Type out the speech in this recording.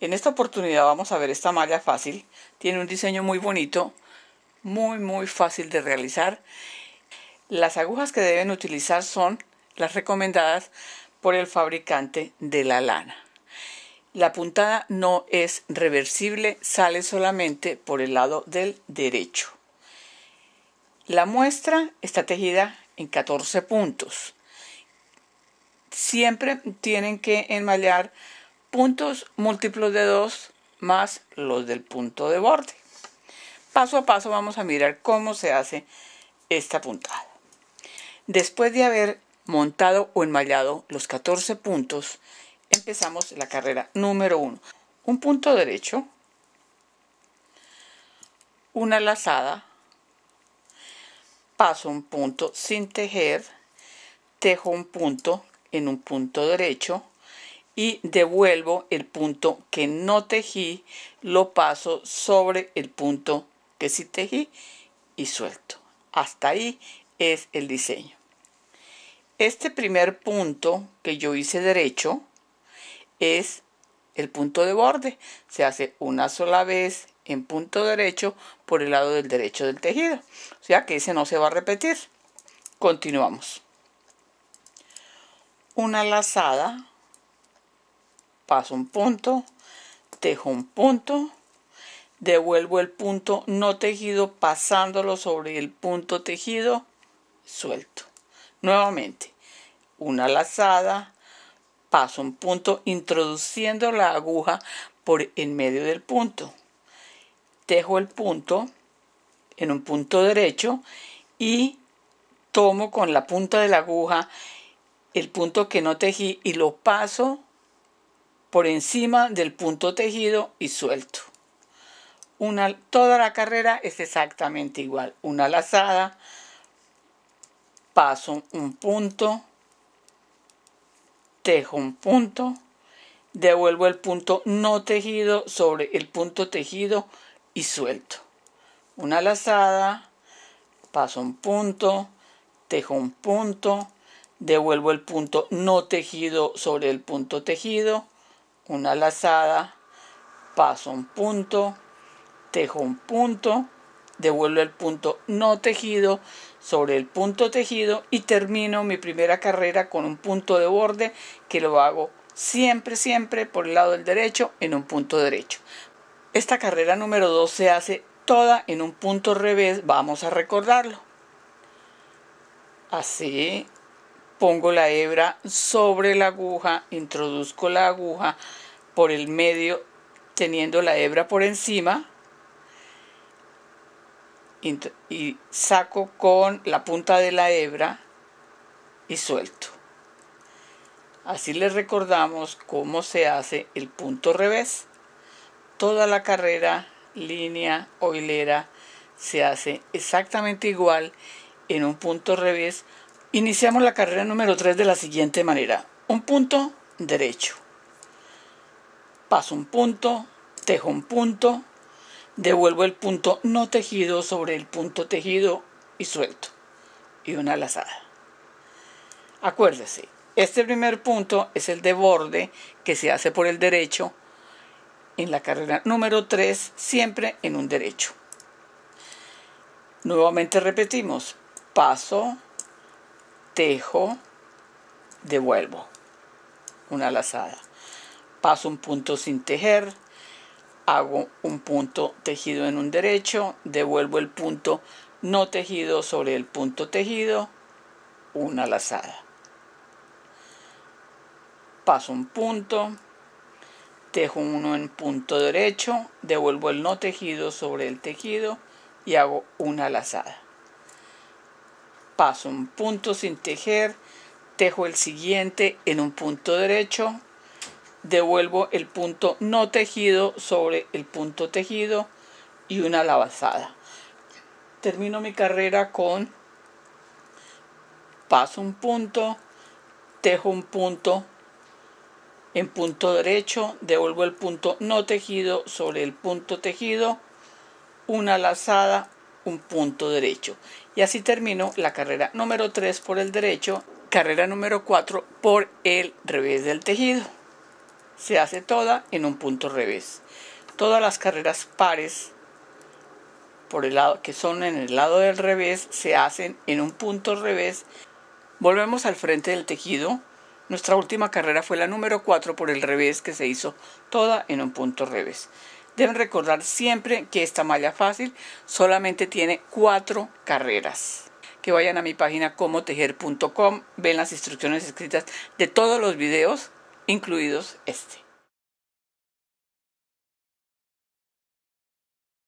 En esta oportunidad vamos a ver esta malla fácil. Tiene un diseño muy bonito, muy muy fácil de realizar. Las agujas que deben utilizar son las recomendadas por el fabricante de la lana. La puntada no es reversible, sale solamente por el lado del derecho. La muestra está tejida en 14 puntos. Siempre tienen que enmallar puntos múltiplos de 2 más los del punto de borde. Paso a paso vamos a mirar cómo se hace esta puntada. Después de haber montado o enmallado los 14 puntos, empezamos la carrera número 1. Un punto derecho, una lazada, paso un punto sin tejer, tejo un punto en un punto derecho, y devuelvo el punto que no tejí, lo paso sobre el punto que sí tejí y suelto. Hasta ahí es el diseño. Este primer punto que yo hice derecho es el punto de borde. Se hace una sola vez en punto derecho por el lado del derecho del tejido. O sea que ese no se va a repetir. Continuamos. Una lazada paso un punto, tejo un punto, devuelvo el punto no tejido pasándolo sobre el punto tejido, suelto. Nuevamente, una lazada, paso un punto introduciendo la aguja por en medio del punto. Tejo el punto en un punto derecho y tomo con la punta de la aguja el punto que no tejí y lo paso por encima del punto tejido y suelto. Una, toda la carrera es exactamente igual. Una lazada, paso un punto, tejo un punto, devuelvo el punto no tejido sobre el punto tejido y suelto. Una lazada, paso un punto, tejo un punto, devuelvo el punto no tejido sobre el punto tejido una lazada, paso un punto, tejo un punto, devuelvo el punto no tejido sobre el punto tejido y termino mi primera carrera con un punto de borde que lo hago siempre, siempre por el lado del derecho en un punto derecho. Esta carrera número 2 se hace toda en un punto revés, vamos a recordarlo. Así, pongo la hebra sobre la aguja, introduzco la aguja por el medio teniendo la hebra por encima y saco con la punta de la hebra y suelto. Así les recordamos cómo se hace el punto revés. Toda la carrera, línea o hilera se hace exactamente igual en un punto revés Iniciamos la carrera número 3 de la siguiente manera. Un punto, derecho. Paso un punto, tejo un punto, devuelvo el punto no tejido sobre el punto tejido y suelto. Y una lazada. Acuérdese, este primer punto es el de borde que se hace por el derecho en la carrera número 3, siempre en un derecho. Nuevamente repetimos, paso, tejo, devuelvo una lazada. Paso un punto sin tejer, hago un punto tejido en un derecho, devuelvo el punto no tejido sobre el punto tejido, una lazada. Paso un punto, tejo uno en punto derecho, devuelvo el no tejido sobre el tejido y hago una lazada paso un punto sin tejer, tejo el siguiente en un punto derecho, devuelvo el punto no tejido sobre el punto tejido y una lavazada. Termino mi carrera con paso un punto, tejo un punto en punto derecho, devuelvo el punto no tejido sobre el punto tejido, una lazada, un punto derecho. Y así terminó la carrera número 3 por el derecho, carrera número 4 por el revés del tejido. Se hace toda en un punto revés. Todas las carreras pares por el lado que son en el lado del revés se hacen en un punto revés. Volvemos al frente del tejido. Nuestra última carrera fue la número 4 por el revés que se hizo toda en un punto revés. Deben recordar siempre que esta malla fácil solamente tiene cuatro carreras. Que vayan a mi página comotejer.com, ven las instrucciones escritas de todos los videos, incluidos este.